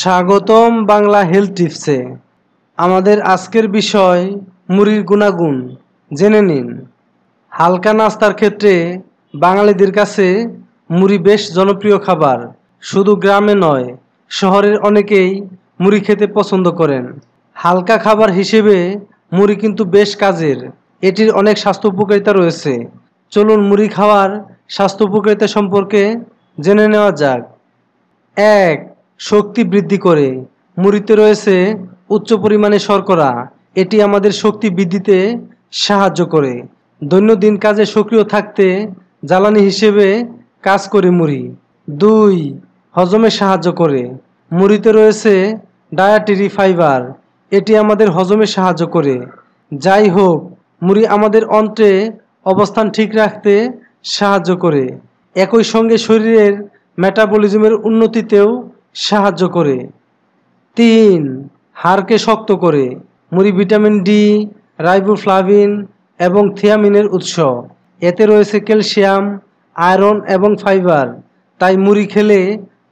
স্বাগতম বাংলা হেলথ টিপসে আমাদের আজকের বিষয় মুড়ির গুণাগুণ জেনে নিন হালকা নাস্তার ক্ষেত্রে বাঙালিদের কাছে মুড়ি বেশ জনপ্রিয় খাবার শুধু গ্রামে নয় শহরের অনেকেই মুড়ি খেতে পছন্দ করেন হালকা খাবার হিসেবে মুড়ি কিন্তু বেশ কাজের এটির অনেক স্বাস্থ্য উপকারিতা রয়েছে চলুন মুড়ি খাওয়ার স্বাস্থ্য উপকারিতা সম্পর্কে জেনে নেওয়া যাক এক শক্তি বৃদ্ধি করে মুড়িতে রয়েছে উচ্চ পরিমাণে শর্করা এটি আমাদের শক্তি বৃদ্ধিতে সাহায্য করে দৈনন্দিন কাজে সক্রিয় থাকতে জ্বালানি হিসেবে কাজ করে মুড়ি দুই হজমে সাহায্য করে মুড়িতে রয়েছে ডায়াটেরি ফাইবার এটি আমাদের হজমে সাহায্য করে যাই হোক মুড়ি আমাদের অন্ত্রে অবস্থান ঠিক রাখতে সাহায্য করে একই সঙ্গে শরীরের মেটাবলিজমের উন্নতিতেও সাহায্য করে তিন হাড়কে শক্ত করে মুড়ি ভিটামিন ডি রাইবোফ্লাভিন এবং থিয়ামিনের উৎস এতে রয়েছে ক্যালসিয়াম আয়রন এবং ফাইবার তাই মুড়ি খেলে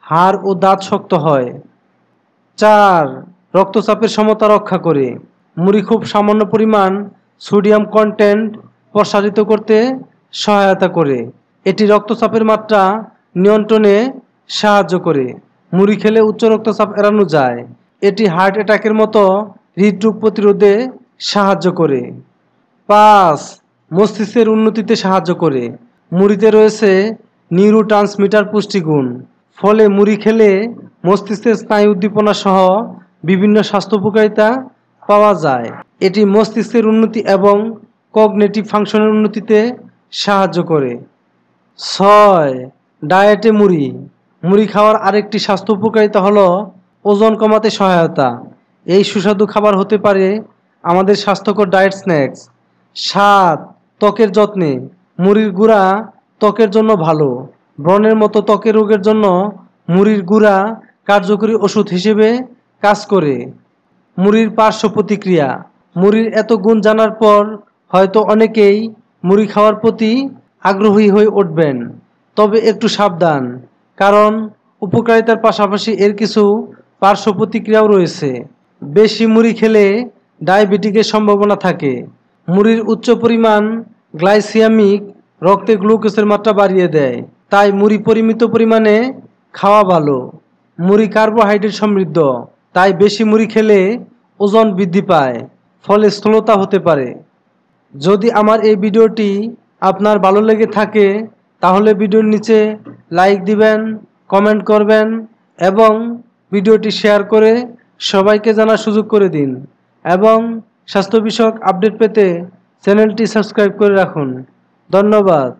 হাড় ও দাঁত শক্ত হয় চার রক্তচাপের সমতা রক্ষা করে মুড়ি খুব সামান্য পরিমাণ সোডিয়াম কন্টেন্ট প্রসারিত করতে সহায়তা করে এটি রক্তচাপের মাত্রা নিয়ন্ত্রণে সাহায্য করে মুড়ি খেলে উচ্চ রক্তচাপ এড়ানো যায় এটি হার্ট অ্যাটাকের মতো হৃদরোগ প্রতিরোধে সাহায্য করে পাঁচ মস্তিষ্কের উন্নতিতে সাহায্য করে মুড়িতে রয়েছে নিউরো ট্রান্সমিটার পুষ্টিগুণ ফলে মুড়ি খেলে মস্তিষ্কের স্নায়ু উদ্দীপনা সহ বিভিন্ন স্বাস্থ্য উপকারিতা পাওয়া যায় এটি মস্তিষ্কের উন্নতি এবং কগনেটিভ ফাংশনের উন্নতিতে সাহায্য করে ছয় ডায়েটে মুড়ি মুড়ি খাওয়ার আরেকটি স্বাস্থ্য উপকারিতা হলো ওজন কমাতে সহায়তা এই সুস্বাদু খাবার হতে পারে আমাদের স্বাস্থ্যকর ডায়েট স্ন্যাক্স স্বাদ ত্বকের যত্নে মুড়ির গুঁড়া ত্বকের জন্য ভালো ব্রণের মতো ত্বকের রোগের জন্য মুড়ির গুঁড়া কার্যকরী ওষুধ হিসেবে কাজ করে মুড়ির পার্শ্ব প্রতিক্রিয়া মুড়ির এত গুণ জানার পর হয়তো অনেকেই মুড়ি খাওয়ার প্রতি আগ্রহী হয়ে উঠবেন তবে একটু সাবধান কারণ উপকারিতার পাশাপাশি এর কিছু পার্শ্ব প্রতিক্রিয়াও রয়েছে বেশি মুড়ি খেলে ডায়াবেটিকের সম্ভাবনা থাকে মুড়ির উচ্চ পরিমাণ গ্লাইসিয়ামিক রক্তে গ্লুকোজের মাত্রা বাড়িয়ে দেয় তাই মুড়ি পরিমিত পরিমাণে খাওয়া ভালো মুড়ি কার্বোহাইড্রেট সমৃদ্ধ তাই বেশি মুড়ি খেলে ওজন বৃদ্ধি পায় ফলে স্থূলতা হতে পারে যদি আমার এই ভিডিওটি আপনার ভালো লেগে থাকে তাহলে ভিডিওর নিচে লাইক দিবেন কমেন্ট করবেন এবং ভিডিওটি শেয়ার করে সবাইকে জানার সুযোগ করে দিন এবং স্বাস্থ্য বিষয়ক আপডেট পেতে চ্যানেলটি সাবস্ক্রাইব করে রাখুন ধন্যবাদ